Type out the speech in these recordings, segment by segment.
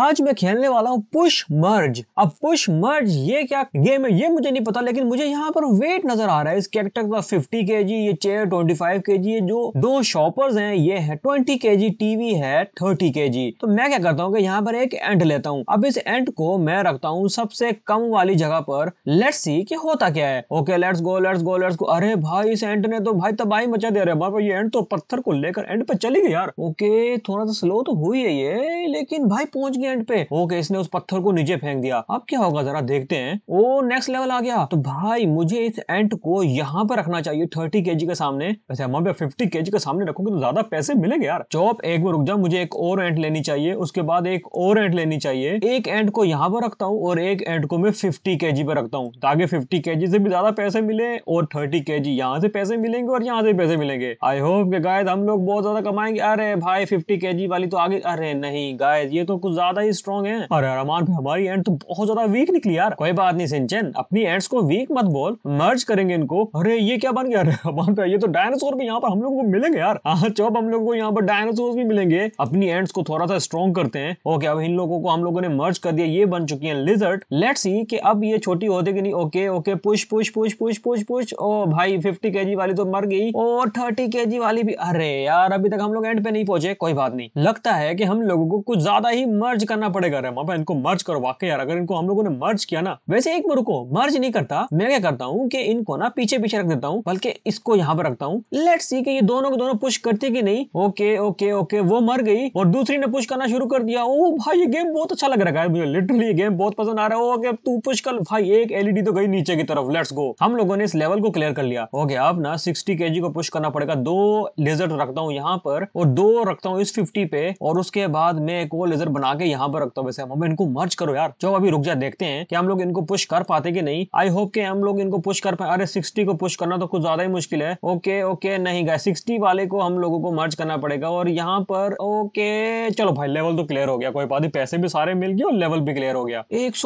आज मैं खेलने वाला हूँ पुश मर्ज अब पुश मर्ज ये क्या गेम है ये मुझे नहीं पता लेकिन मुझे यहाँ पर वेट नजर आ रहा है इस कैरेक्टर का 50 के जी ये चेयर 25 के जी जो दो शॉपर्स हैं ये है 20 के जी टीवी है 30 के जी तो मैं क्या करता हूँ कि यहाँ पर एक एंट लेता हूँ अब इस एंट को मैं रखता हूँ सबसे कम वाली जगह पर लेट्स सी कि होता क्या है okay let's go let's go let's go अरे भाई इस एंट ने तो भाई तबाही मचा दे रहे हैं ये एंट तो पत्थर को लेकर एंड पे चली गई यार ओके थोड़ा सा स्लो तो हुई है ये लेकिन भाई पहुंच गया एंड पे ओके इसने उस पत्थर को नीचे फेंक दिया अब क्या होगा जरा देखते हैं ओ नेक्स्ट लेवल आ गया तो भाई मुझे इस एंट को यहाँ पर रखना चाहिए थर्टी के के सामने वैसे हम फिफ्टी के के सामने रखोगे तो ज्यादा पैसे मिलेंगे यार चौप एक बार रुक जाओ मुझे एक और एंट लेनी चाहिए उसके बाद एक और एंट लेनी चाहिए एक एंट को यहाँ पर रखता हूँ और एक एंट को मैं फिफ्टी के पे रखता हूँ ताकि फिफ्टी के से भी ज्यादा पैसे मिले और थर्टी के जी से पैसे मिलेंगे और यहाँ से पैसे मिलेंगे आई होप गायद हम लोग बहुत ज्यादा कमाएंगे अरे भाई फिफ्टी के वाली तो आगे अरे नहीं गायद ये तो कुछ ज्यादा ही स्ट्रॉन्ग है और अरमान भाई हमारी एंड तो बहुत ज्यादा वीक निकली यार कोई बात नहीं सिंचन अपनी एंड्स को वीक मत बोल मर्ज करेंगे इनको अरे ये क्या बन गया अरमान भाई ये तो डायनासोर भी यहाँ पर हम लोग को मिलेंगे यार हाँ, चौब हम लोग को यहाँ पर डायनासोर भी मिलेंगे अपनी एंड्स को थोड़ा सा स्ट्रॉन्ग करते हैं ओके अब इन लोगों को हम लोगों ने मर्ज कर दिया ये बन चुकी है लिजर्ट लेट सी कि अब ये छोटी होते कि नहीं okay okay push push push push push push ओ भाई फिफ्टी के वाली तो मर गई और थर्टी के वाली भी अरे यार अभी तक हम लोग एंड पे नहीं पहुंचे कोई बात नहीं लगता है कि हम लोगों को कुछ ज्यादा ही मर्ज मर्ज करना पड़ेगा अरे मामा इनको मर्ज करो वाकई यार अगर इनको हम लोगों ने मर्ज किया ना वैसे एक बार रुको मर्ज नहीं करता मैं क्या करता हूँ की इनको ना पीछे पीछे रख देता हूँ बल्कि इसको यहाँ पर रखता हूँ लेट सी के ये दोनों को दोनों पुश करते की नहीं ओके ओके ओके वो मर गई और दूसरी ने पुश करना शुरू कर दिया ओ भाई ये गेम बहुत अच्छा लग रहा है मुझे लिटरली ये गेम बहुत पसंद आ रहा है ओके तू पुश कर भाई एक एलईडी तो गई नीचे की तरफ लेट्स गो हम लोगों ने इस लेवल को क्लियर कर लिया ओके अब ना 60 केजी को पुश करना पड़ेगा दो लेजर रखता हूँ यहाँ पर और दो रखता हूँ इस 50 पे और उसके बाद मैं एक और लेजर बना के यहाँ पर रखता हूँ वैसे हम इनको मर्ज करो यार जो अभी रुक जाए देखते हैं कि हम लोग इनको पुश कर पाते कि नहीं आई होप के हम लोग इनको पुश कर पाए अरे सिक्सटी को पुश करना तो कुछ ज्यादा ही मुश्किल है ओके ओके नहीं गए सिक्सटी वाले को हम लोगों को मर्ज करना पड़ेगा और यहाँ पर ओके चलो भाई लेवल तो क्लियर हो गया कोई बात नहीं पैसे भी सारे मिल गए और लेवल भी क्लियर हो गया एक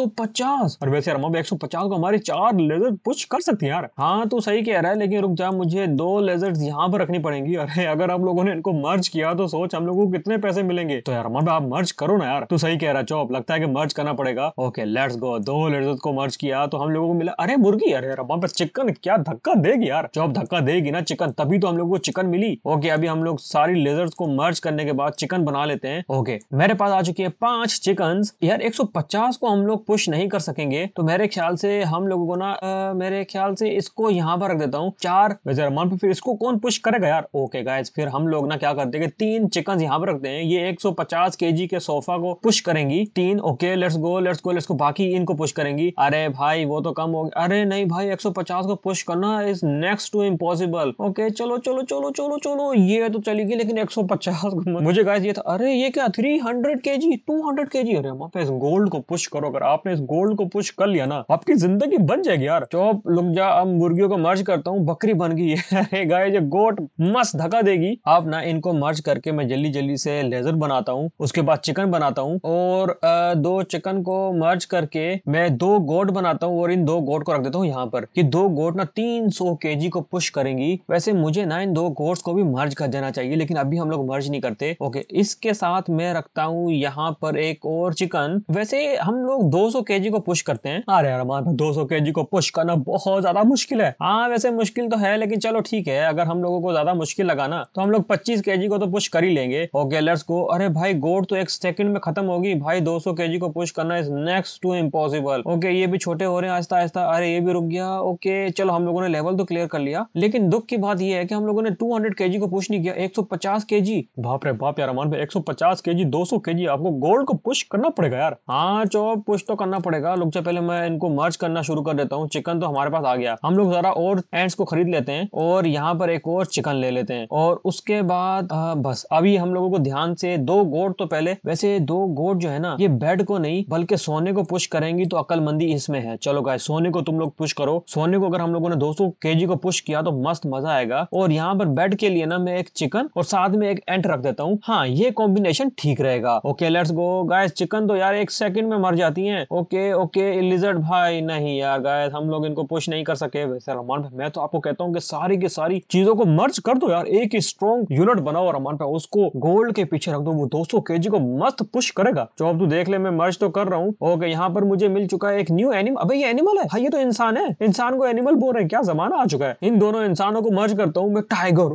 और वैसे अरमब एक को हमारे चार लेजर पुश कर सकते हैं यार हाँ तो सही कह रहा है लेकिन रुक जा मुझे दो लेजर यहाँ पर रखनी पड़ेंगी अरे अगर हम लोगों ने इनको मर्ज किया तो सोच हम लोगों को कितने पैसे मिलेंगे तो यार अरमब आप मर्ज करो ना यार तू सही कह रहा चौप लगता है कि मर्ज करना पड़ेगा ओके लेट्स गो दो लड़कों को मर्ज किया तो हम लोगों को मिला अरे मुर्गी अरे रबा पर चिकन क्या धक्का देगी यार चौप धक्का देगी ना चिकन तभी तो हम लोगों को चिकन मिली ओके अभी हम लोग सारी लेजर्स को मर्ज करने के बाद चिकन बना लेते हैं ओके मेरे पास आ चुकी है पांच चिकन यार 150 को हम लोग पुश नहीं कर सकेंगे तो मेरे ख्याल से हम लोगों को ना मेरे ख्याल से इसको यहाँ पर रख देता हूँ चार मेजरमान पे फिर इसको कौन पुश करेगा यार ओके गाइस फिर हम लोग ना क्या करते हैं तीन चिकन यहाँ पर रखते हैं ये 150 केजी के सोफा को पुश करेंगी तीन okay let's go let's go let's go बाकी इनको पुश करेंगी अरे भाई वो तो कम हो गया अरे नहीं भाई 150 को पुश करना is next to impossible okay चलो चलो चलो चलो चलो ये तो चली गई लेकिन 150 मुझे गाइस ये था अरे ये क्या 300 हंड्रेड के जी टू हंड्रेड के जी अरे वहां पे इस गोल्ड को पुश करो अगर आपने इस गोल्ड को पुश कर लिया ना आपकी जिंदगी बन जाएगी यार चौप लुक जा अब मुर्गियों को मर्ज करता हूँ बकरी बन गई है गाय ये गोट मस्त धक्का देगी आप ना इनको मर्ज करके मैं जल्दी जल्दी से लेजर बनाता हूँ उसके बाद चिकन बनाता हूँ हूँ और दो चिकन को मर्ज करके मैं दो गोट बनाता हूँ और इन दो गोट को रख देता हूँ यहाँ पर कि दो गोट ना 300 के को पुश करेंगी वैसे मुझे ना इन दो गोट्स को भी मर्ज कर देना चाहिए लेकिन अभी हम लोग मर्ज नहीं करते ओके इसके साथ मैं रखता हूँ यहाँ पर एक और चिकन वैसे हम लोग दो सौ को पुश करते हैं अरे यार दो सौ के को पुश करना बहुत ज्यादा मुश्किल है हाँ वैसे मुश्किल तो है लेकिन चलो ठीक है अगर हम लोगों को ज्यादा मुश्किल लगाना तो हम लोग पच्चीस के को तो पुश कर ही लेंगे ओके लेट्स गो अरे भाई गोट तो एक सेकंड में खत्म खत्म होगी भाई 200 केजी को पुश करना is next to impossible okay ये भी छोटे हो रहे हैं आता आहिस्ता अरे ये भी रुक गया ओके चलो हम लोगों ने लेवल तो क्लियर कर लिया लेकिन दुख की बात ये है कि हम लोगों ने 200 हंड्रेड को पुश नहीं किया 150 केजी बाप रे बाप यार अमान भाई 150 केजी 200 केजी आपको गोल्ड को पुश करना पड़ेगा यार हाँ चो पुश तो करना पड़ेगा लोग से पहले मैं इनको मर्ज करना शुरू कर देता हूँ चिकन तो हमारे पास आ गया हम लोग जरा और एंड्स को खरीद लेते हैं और यहाँ पर एक और चिकन ले लेते हैं और उसके बाद आ, हाँ, बस अभी हम लोगों को ध्यान से दो गोट तो पहले वैसे दो गोट जो है ना ये बेड को नहीं बल्कि सोने को पुश करेंगी तो अकलमंदी इसमें है चलो गाय सोने को तुम लोग पुश करो सोने को अगर हम लोगों ने दो सौ को पुश किया तो मस्त मजा आएगा और यहाँ पर बेड के लिए ना मैं एक चिकन और साथ में एक एंट रख देता हूँ हाँ ये कॉम्बिनेशन ठीक रहेगा ओके लेट्स गो गाय चिकन तो यार एक सेकंड में मर जाती है ओके ओके लिजर्ड भाई नहीं यार गाय हम लोग इनको पुश नहीं कर सके वैसे रमान भाई मैं तो आपको कहता हूँ कि सारी की सारी चीजों को मर्ज कर दो यार एक स्ट्रॉन्ग यूनिट बनाओ रमान भाई उसको गोल्ड के पीछे रख दो वो दो सौ को मस्त पुश करेगा जो तो अब तू देख ले मैं मर्ज तो कर रहा हूँ ओके यहाँ पर मुझे मिल चुका है एक न्यू एनिमल अबे ये एनिमल है हाँ ये तो इंसान है इंसान को एनिमल बोल रहे हैं क्या जमाना आ चुका है इन दोनों इंसानों को मर्ज करता हूँ मैं टाइगर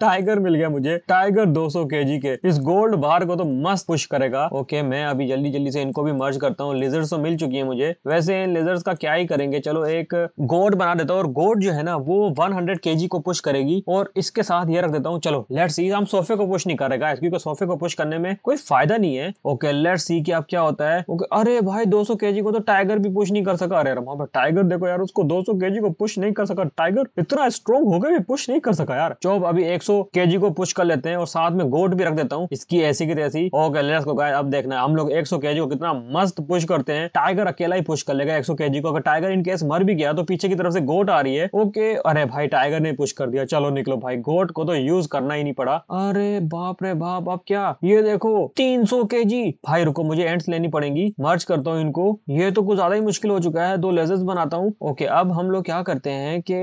टाइगर oh मिल गया मुझे टाइगर दो सौ के के इस गोल्ड बार को तो मस्त पुश करेगा ओके मैं अभी जल्दी जल्दी से इनको भी मर्ज करता हूँ लेजर्स तो मिल चुकी है मुझे वैसे इन लेजर्स का क्या ही करेंगे चलो एक गोड बना देता हूँ और गोड जो है ना वो वन हंड्रेड को पुश करेगी और इसके साथ ये रख देता हूँ चलो लेट सी हम सोफे को पुश नहीं करेगा क्योंकि सोफे को पुश करने में कोई फायदा नहीं है हैं ओके लेट सी कि अब क्या होता है ओके अरे भाई 200 सौ को तो टाइगर भी पुश नहीं कर सका अरे रमा भाई टाइगर देखो यार उसको 200 सौ को पुश नहीं कर सका टाइगर इतना स्ट्रॉन्ग होकर भी पुश नहीं कर सका यार चौब अभी एक सौ को पुश कर लेते हैं और साथ में गोट भी रख देता हूँ इसकी ऐसी की तैसी ओके लेट्स को अब देखना है हम लोग एक सौ को कितना मस्त पुश करते हैं टाइगर अकेला ही पुश कर लेगा एक सौ को अगर टाइगर इन केस मर भी गया तो पीछे की तरफ से गोट आ रही है ओके अरे भाई टाइगर ने पुश कर दिया चलो निकलो भाई गोट को तो यूज करना ही नहीं पड़ा अरे बाप रे बाप अब क्या ये देखो तीन सौ के के जी भाई रुको मुझे एंड्स लेनी पड़ेंगी मर्ज करता हूँ इनको ये तो कुछ ज्यादा ही मुश्किल हो चुका है दो लेजर्स बनाता हूँ ओके अब हम लोग क्या करते हैं कि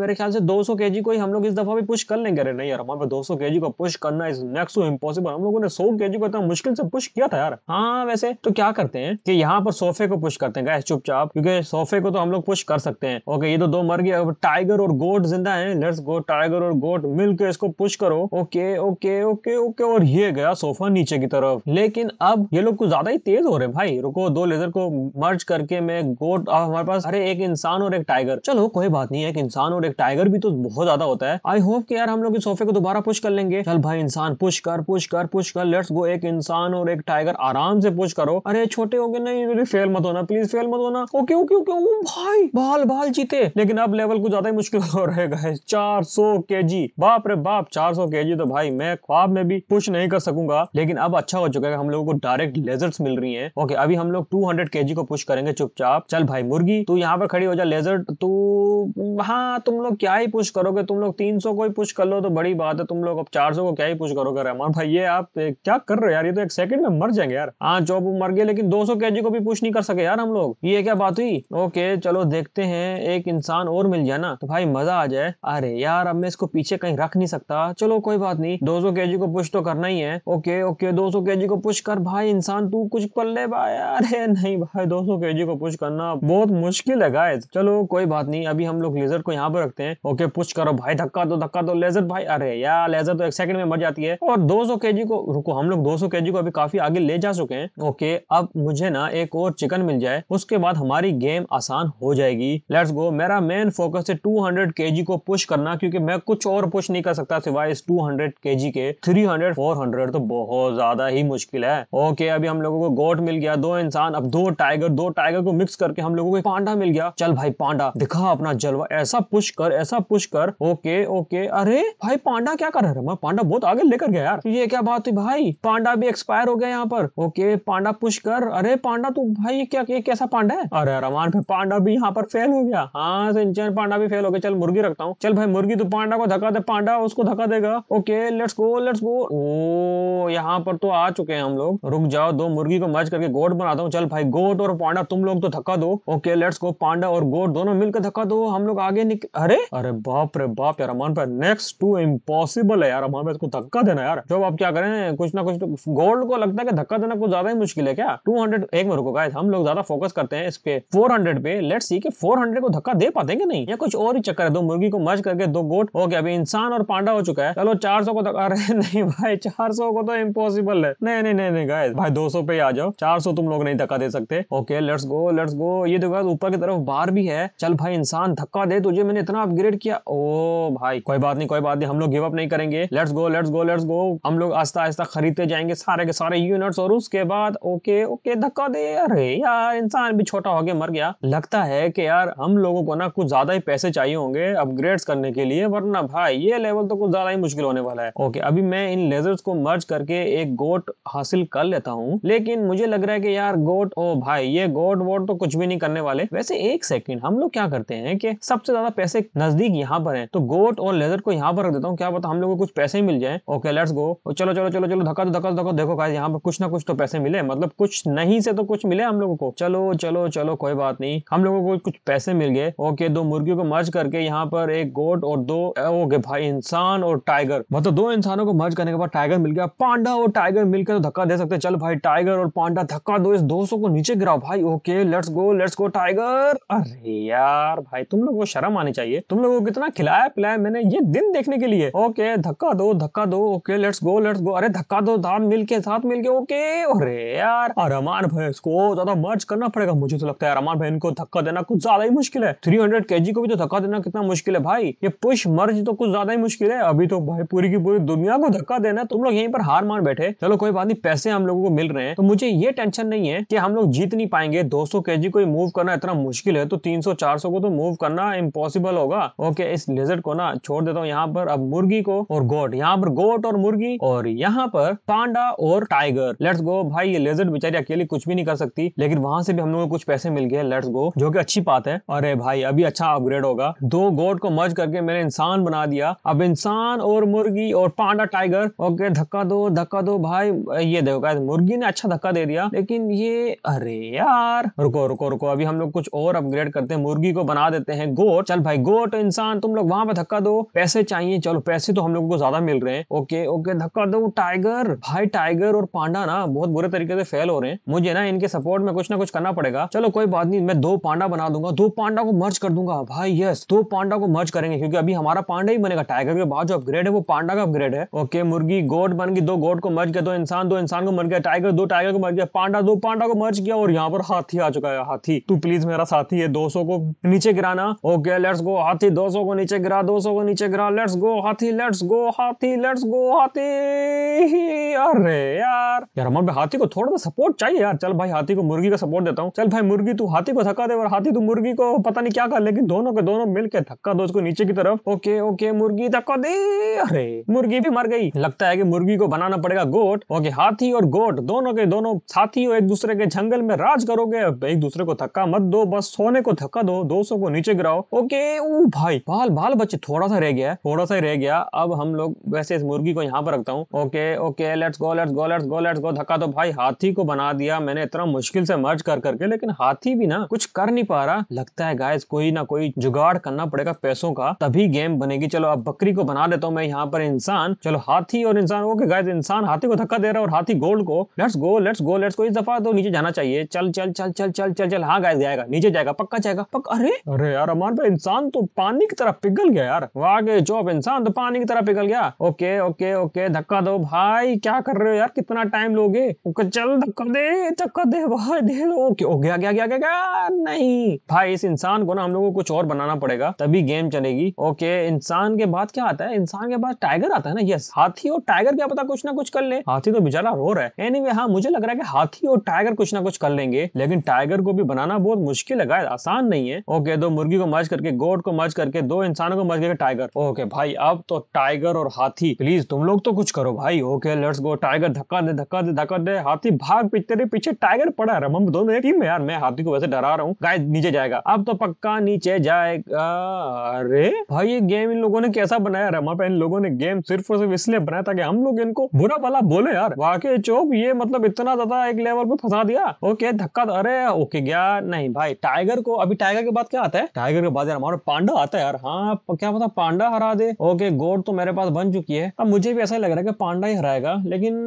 मेरे ख्याल से 200 सौ के जी को ही हम लोग इस दफा भी पुश कर लेंगे अरे नहीं यार हमारे दो सौ के जी को पुश करना इज नेक्स्ट टू इम्पॉसिबल हम लोगों ने सौ के जी को इतना मुश्किल से पुश किया था यार हाँ वैसे तो क्या करते हैं कि यहाँ पर सोफे को पुश करते हैं गैस चुपचाप क्योंकि सोफे को तो हम लोग पुश कर सकते हैं ओके ये तो दो मर गए टाइगर और गोट जिंदा है लेट्स गो टाइगर और गोट मिलकर इसको पुश करो ओके ओके ओके ओके और ये गया सोफा नीचे की तरफ ले लेकिन अब ये लोग कुछ ज्यादा ही तेज हो रहे हैं भाई रुको दो लेजर को मर्ज करके मैं गोट अब हमारे पास अरे एक इंसान और एक टाइगर चलो कोई बात नहीं है एक इंसान और एक टाइगर भी तो बहुत ज्यादा होता है आई होप कि यार हम लोग इस सोफे को दोबारा पुश कर लेंगे चल भाई इंसान पुश कर पुश कर पुश कर लेट्स गो एक इंसान और एक टाइगर आराम से पुश करो अरे छोटे हो गए नहीं मेरे फेल मत होना प्लीज फेल मत होना ओके ओके ओके भाई बाल बाल जीते लेकिन अब लेवल कुछ ज्यादा ही मुश्किल हो रहेगा चार सौ के जी बाप रे बाप चार सौ के जी तो भाई मैं ख्वाब में भी पुश नहीं कर सकूंगा लेकिन अब अच्छा हो चुका है हम लोगों को डायरेक्ट लेजर्स मिल रही है ओके अभी हम लोग टू हंड्रेड को पुश करेंगे चुपचाप चल भाई मुर्गी तू यहाँ पर खड़ी हो जा लेजर तू हाँ तुम लोग क्या ही पुश करोगे तुम लोग तीन को ही पुश कर लो तो बड़ी बात है तुम लोग अब चार को क्या ही पुश करोगे रहमान भाई ये आप क्या कर रहे हो यार ये तो एक सेकंड में मर जाएंगे यार हाँ जो मर गए लेकिन दो सौ को भी पुश नहीं कर सके यार हम लोग ये क्या बात हुई ओके चलो देखते हैं एक इंसान और मिल जाए ना तो भाई मजा आ जाए अरे यार अब मैं इसको पीछे कहीं रख नहीं सकता चलो कोई बात नहीं दो सौ को पुश तो करना ही है ओके ओके दो सौ को पुश कर भाई इंसान तू कुछ कर ले भाई अरे नहीं भाई दो सौ को पुश करना बहुत मुश्किल है गाय चलो कोई बात नहीं अभी हम लोग लेजर को यहाँ पर रखते हैं ओके पुश करो भाई धक्का दो धक्का दो लेजर भाई अरे यार लेजर तो एक सेकंड में मर जाती है और दो सौ को रुको हम लोग दो सौ को अभी काफी आगे ले जा चुके हैं ओके अब मुझे ना एक और चिकन मिल जाए उसके बाद हमारी गेम आसान हो जाएगी लेट्स गो मेरा मेन फोकस है के जी को पुश करना क्योंकि मैं कुछ और पुश नहीं कर सकता सिवाय इस टू हंड्रेड के थ्री फोर हंड्रेड तो बहुत ज्यादा ही मुश्किल मुश्किल है ओके अभी हम लोगों को गोट मिल गया दो इंसान अब दो टाइगर दो टाइगर को मिक्स करके हम लोगों को पांडा मिल गया चल भाई पांडा दिखा अपना जलवा ऐसा पुश कर ऐसा पुश कर ओके ओके अरे भाई पांडा क्या कर रहा है पांडा बहुत आगे लेकर गया यार ये क्या बात है भाई पांडा भी एक्सपायर हो गया यहाँ पर ओके पांडा पुश कर अरे पांडा तू भाई क्या ये कैसा पांडा है अरे रमान फिर पांडा भी यहाँ पर फेल हो गया हाँ सिंचन पांडा भी फेल हो गया चल मुर्गी रखता हूँ चल भाई मुर्गी तू पांडा को धक्का दे पांडा उसको धक्का देगा okay let's go let's go ओ यहाँ पर तो आ चुके हैं हम लोग रुक जाओ दो मुर्गी को मर्ज करके गोट बनाता हूँ चल भाई गोट और पांडा तुम लोग तो धक्का दो ओके लेट्स गो पांडा और गोट दोनों मिलकर धक्का दो हम लोग आगे निकल अरे अरे बाप रे बाप यार हमारे पास नेक्स्ट टू इम्पॉसिबल है यार हमारे पास को धक्का देना यार जब आप क्या करें कुछ ना कुछ तो- गोल्ड को लगता है कि धक्का देना कुछ ज्यादा ही मुश्किल है क्या हंड्रेड एक में रुको हम लोग ज्यादा फोकस करते हैं इस पे हंड्रेड पे लेट्स सी कि 400 को धक्का दे पाते हैं नहीं या कुछ और ही चक्कर है दो मुर्गी को मर्ज करके दो गोट हो गया अभी इंसान और पांडा हो चुका है चलो सौ को धक्का अरे नहीं भाई सौ को तो इम्पोसिबल है नहीं नहीं नहीं नहीं नहीं गाइस भाई 200 पे ही आ जाओ 400 तुम लोग नहीं धक्का दे सकते okay let's go let's go ये देखो तो ऊपर की तरफ बार भी है चल भाई इंसान धक्का दे तुझे मैंने इतना अपग्रेड किया ओ भाई कोई बात नहीं कोई बात नहीं हम लोग गिव अप नहीं करेंगे let's go let's go let's go हम लोग आस्ता आस्ता खरीदते जाएंगे सारे के सारे यूनिट्स और उसके बाद ओके ओके धक्का दे अरे यार इंसान भी छोटा हो गया मर गया लगता है कि यार हम लोगों को ना कुछ ज्यादा ही पैसे चाहिए होंगे अपग्रेड्स करने के लिए वरना भाई ये लेवल तो कुछ ज्यादा ही मुश्किल होने वाला है ओके अभी मैं इन लेजर्स को मर्ज करके एक गोट हासिल कर लेता हूँ लेकिन मुझे लग रहा है कि यार गोट ओ भाई ये गोट वोट तो कुछ भी नहीं करने वाले वैसे एक सेकंड हम लोग क्या करते हैं कि सबसे ज्यादा पैसे नजदीक यहाँ पर हैं तो गोट और लेदर को यहाँ पर रख देता हूँ क्या पता हम लोग को कुछ पैसे मिल जाए ओके लेट्स गो चलो चलो चलो चलो धक्का धक्का धक्का देखो गाइस यहाँ पर कुछ ना कुछ तो पैसे मिले मतलब कुछ नहीं से तो कुछ मिले हम लोगों को चलो चलो चलो कोई बात नहीं हम लोगों को कुछ पैसे मिल गए ओके दो मुर्गियों को मर्ज करके यहाँ पर एक गोट और दो ओके भाई इंसान और टाइगर मतलब दो इंसानों को मर्ज करने के बाद टाइगर मिल गया पांडा और टाइगर मिलकर धक्का दे सकते चल भाई टाइगर और पांडा धक्का दो इस दोस्तों को नीचे गिराओ भाई okay let's go let's go tiger अरे यार भाई तुम लोग को शर्म आनी चाहिए तुम लोगों को कितना खिलाया पिलाया मैंने ये दिन देखने के लिए ओके धक्का दो धक्का दो okay let's go let's go अरे धक्का दो धाम मिल के साथ मिल के ओके अरे यार अरमान भाई इसको ज्यादा मर्ज करना पड़ेगा मुझे तो लगता है अरमान भाई इनको धक्का देना कुछ ज्यादा ही मुश्किल है थ्री हंड्रेड को भी तो धक्का देना कितना मुश्किल है भाई ये पुश मर्ज तो कुछ ज्यादा ही मुश्किल है अभी तो भाई पूरी की पूरी दुनिया को धक्का देना तुम लोग यहीं पर हार मान बैठे चलो कोई बात नहीं पैसे हम लोगों को मिल रहे हैं तो मुझे ये टेंशन नहीं है कि हम लोग जीत नहीं पाएंगे 200 सौ केजी को मूव करना इतना मुश्किल है तो 300 400 को तो मूव करना इम्पोसिबल होगा ओके इस लेजर को ना छोड़ देता हूँ यहाँ पर अब मुर्गी को और गोट यहाँ पर गोट और मुर्गी और यहाँ पर पांडा और टाइगर लेट्स गो भाई ये लेजर बेचारी अकेली कुछ भी नहीं कर सकती लेकिन वहां से भी हम लोग को कुछ पैसे मिल गए लेट्स गो जो की अच्छी बात है अरे भाई अभी अच्छा अपग्रेड होगा दो गोट को मर्ज करके मैंने इंसान बना दिया अब इंसान और मुर्गी और पांडा टाइगर ओके धक्का दो धक्का दो भाई ये देखो गाइस मुर्गी ने अच्छा धक्का दे दिया लेकिन ये अरे यार रुको रुको रुको अभी हम लोग कुछ और अपग्रेड करते हैं मुर्गी को बना देते हैं गोट चल भाई गोट इंसान तुम लोग वहां पे धक्का दो पैसे चाहिए चलो पैसे तो हम लोगों को ज्यादा मिल रहे हैं ओके ओके धक्का दो टाइगर भाई टाइगर और पांडा ना बहुत बुरे तरीके से फेल हो रहे हैं मुझे ना इनके सपोर्ट में कुछ ना कुछ करना पड़ेगा चलो कोई बात नहीं मैं दो पांडा बना दूंगा दो पांडा को मर्ज कर दूंगा भाई यस दो पांडा को मर्ज करेंगे क्योंकि अभी हमारा पांडा ही बनेगा टाइगर के बाद जो अपग्रेड है वो पांडा का अपग्रेड है ओके मुर्गी गोट बन गई दो गोट को मर्ज कर दो इंसान दो तो इंसान को मर गया टाइगर दो टाइगर को मर गया पांडा दो पांडा को मर्ज किया और यहाँ पर हाथी आ चुका है हाथी तू प्लीज मेरा साथी है 200 को नीचे गिराना ओके लेट्स गो हाथी 200 को नीचे गिरा 200 को नीचे गिरा लेट्स गो हाथी लेट्स गो हाथी लेट्स गो हाथी अरे यार यार हमारे हाथी को थोड़ा सा सपोर्ट चाहिए यार चल भाई हाथी को मुर्गी का सपोर्ट देता हूँ चल भाई मुर्गी तू हाथी को थका दे और हाथी तू मुर्गी को पता नहीं क्या कर लेकिन दोनों के दोनों मिलकर धक्का दो उसको नीचे की तरफ ओके ओके मुर्गी धक्का दे अरे मुर्गी भी मर गई लगता है कि मुर्गी को बनाना पड़ेगा गोट ओके हाथी और गोट दोनों के दोनों साथी हो एक दूसरे के जंगल में राज करोगे एक दूसरे को धक्का मत दो बस सोने को धक्का दो दोस्तों को नीचे गिराओ ओके ओ भाई बाल बाल बच्चे थोड़ा सा रह गया थोड़ा सा रह गया अब हम लोग वैसे इस मुर्गी को यहाँ पर रखता हूँ okay okay let's go let's go let's go let's go धक्का तो भाई हाथी को बना दिया मैंने इतना मुश्किल से मर्ज कर करके लेकिन हाथी भी ना कुछ कर नहीं पा रहा लगता है गाइस कोई ना कोई जुगाड़ करना पड़ेगा पैसों का तभी गेम बनेगी चलो अब बकरी को बना देता हूँ मैं यहाँ पर इंसान चलो हाथी और इंसान ओके गाइस इंसान हाथी को धक्का दे रहा और हाथी गोल्ड को let's go let's go let's go इस दफा तो नीचे जाना चाहिए चल चल चल चल चल चल चल हाँ गाइस जाएगा नीचे जाएगा पक्का जाएगा पक्का अरे अरे यार अमान भाई इंसान तो पानी की तरह पिघल गया यार वाह के चौप इंसान तो पानी की तरह पिघल गया ओके ओके ओके धक्का दो भाई क्या कर रहे हो यार कितना टाइम लोगे चल धक्का दे धक्का दे भाई दे लो ओके हो गया गया गया गया नहीं भाई इस इंसान को ना हम लोगों को कुछ और बनाना पड़ेगा तभी गेम चलेगी ओके इंसान के बाद क्या आता है इंसान के बाद टाइगर आता है ना यस हाथी और टाइगर क्या पता कुछ ना कुछ कर ले हाथी तो बेचारा बेचारा रो रहा है एनीवे anyway, हाँ मुझे लग रहा है कि हाथी और टाइगर कुछ ना कुछ कर लेंगे लेकिन टाइगर को भी बनाना बहुत मुश्किल है गाइस आसान नहीं है ओके दो मुर्गी को मर्ज करके गोट को मर्ज करके दो इंसानों को मर्ज करके टाइगर ओके भाई अब तो टाइगर और हाथी प्लीज तुम लोग तो कुछ करो भाई ओके लेट्स गो टाइगर धक्का दे धक्का दे धक्का दे हाथी भाग पीछे पीछे टाइगर पड़ा है हम दोनों टीम में यार मैं हाथी को वैसे डरा रहा हूँ गाय नीचे जाएगा अब तो पक्का नीचे जाएगा अरे भाई ये गेम इन लोगों ने कैसा बनाया रमा पे इन लोगों ने गेम सिर्फ और सिर्फ इसलिए बनाया था कि हम लोग इनको बुरा भला बोले यार वाकई चोप ये मतलब इतना ज्यादा एक लेवल पे फंसा दिया ओके धक्का तो, अरे ओके गया नहीं भाई टाइगर को अभी टाइगर के बाद क्या आता है टाइगर के बाद यार पांडा आता है यार हाँ क्या पता पांडा हरा दे ओके गोड तो मेरे पास बन चुकी है अब मुझे भी ऐसा लग रहा है कि पांडा ही हराएगा लेकिन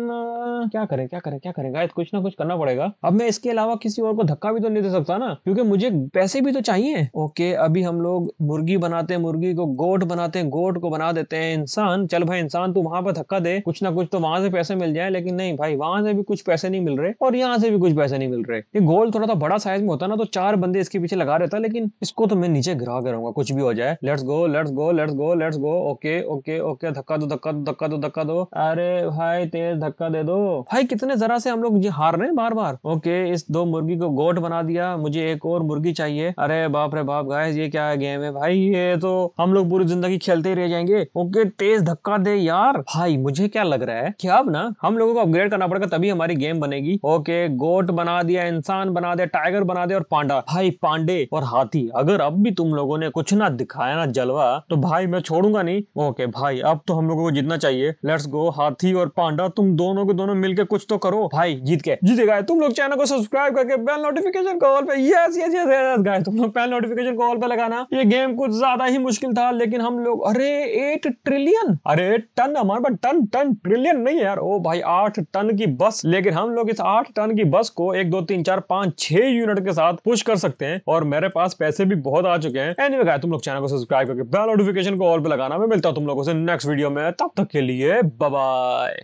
क्या करे क्या करे क्या करेगा कुछ ना कुछ करना पड़ेगा अब मैं इसके अलावा किसी और को धक्का भी तो नहीं दे सकता ना क्योंकि मुझे पैसे भी तो चाहिए ओके अभी हम लोग मुर्गी बनाते हैं मुर्गी को गोट बनाते हैं गोट को बना देते हैं इंसान चल भाई इंसान तू वहां पर धक्का दे कुछ ना कुछ तो वहां से पैसे मिल जाए लेकिन कि नहीं भाई वहां से भी कुछ पैसे नहीं मिल रहे और यहाँ से भी कुछ पैसे नहीं मिल रहे ये गोल थोड़ा सा बड़ा साइज में होता ना तो चार बंदे इसके पीछे लगा रहता लेकिन इसको तो मैं नीचे गिरा करूंगा कुछ भी हो जाए let's go let's go let's go let's go okay okay okay धक्का दो धक्का दो धक्का दो धक्का दो अरे भाई तेज धक्का दे दो भाई कितने जरा से हम लोग हार रहे हैं बार बार ओके इस दो मुर्गी को गोट बना दिया मुझे एक और मुर्गी चाहिए अरे बाप रे बाप गाइस ये क्या गेम है भाई ये तो हम लोग पूरी जिंदगी खेलते ही रह जाएंगे ओके तेज धक्का दे यार भाई मुझे क्या लग रहा है कि अब ना हम लोगों को अपग्रेड करना पड़ेगा तभी हमारी गेम बनेगी ओके गोट बना दिया इंसान बना दिया टाइगर बना दिया और पांडा भाई पांडे और हाथी अगर अब भी तुम लोगों ने कुछ ना दिखाया ना जलवा तो भाई मैं छोड़ूंगा नहीं ओके भाई अब तो हम लोगों को जितना चाहिए लेट्स गो हाथी और पांडा तुम दोनों के दोनों मिलकर कुछ तो करो भाई जीत के जीत गए तुम लोग चैनल को सब्सक्राइब करके बेल नोटिफिकेशन को ऑल पे yes yes yes yes guys तुम लोग बेल नोटिफिकेशन को ऑल पे लगाना ये गेम कुछ ज्यादा ही मुश्किल था लेकिन हम लोग अरे एट ट्रिलियन अरे टन हमारे पास टन टन ट्रिलियन नहीं है यार ओ भाई आठ आठ टन की बस लेकिन हम लोग इस आठ टन की बस को एक दो तीन चार पाँच छह यूनिट के साथ पुश कर सकते हैं और मेरे पास पैसे भी बहुत आ चुके हैं एनी anyway, तुम लोग चैनल को सब्सक्राइब करके बेल नोटिफिकेशन को ऑल पे लगाना मैं मिलता हूँ तुम लोगों से नेक्स्ट वीडियो में तब तक के लिए बाय